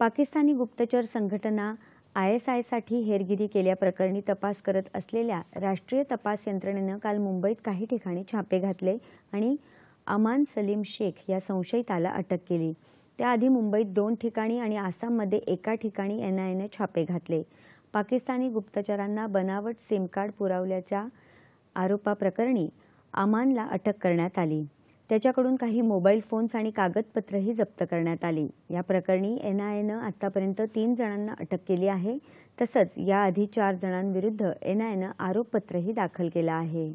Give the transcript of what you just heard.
पाकिस्तानी गुप्तचर संघटना I S आयसाठी हेरगिरी केल्याप्रकरणी तपास करत असलेल्या राष्ट्रीय तपास यंत्रणेनं काल मुंबईत काही ठिकाणी छापे घातले आणि अमान सलीम शेख या संशयिताला अटक केली त्याआधी मुंबईत दोन ठिकाणी आणि आसाममध्ये एका ठिकाणी एन आय छापे घातले पाकिस्तानी गुप्तचरांना बनावट सिमकार्ड कार्ड पुरवल्याच्या आरोपाप्रकरणी अमानला अटक करण्यात आली त्याच्याकडून काही मोबाईल फोन्स आणि कागदपत्रही जप्त करण्यात आली या प्रकरणी एन आय एनं आतापर्यंत तीन जणांना अटक केली आहे तसंच याआधी चार जणांविरुद्ध एन आयनं आरोपपत्रही दाखल केलं आहे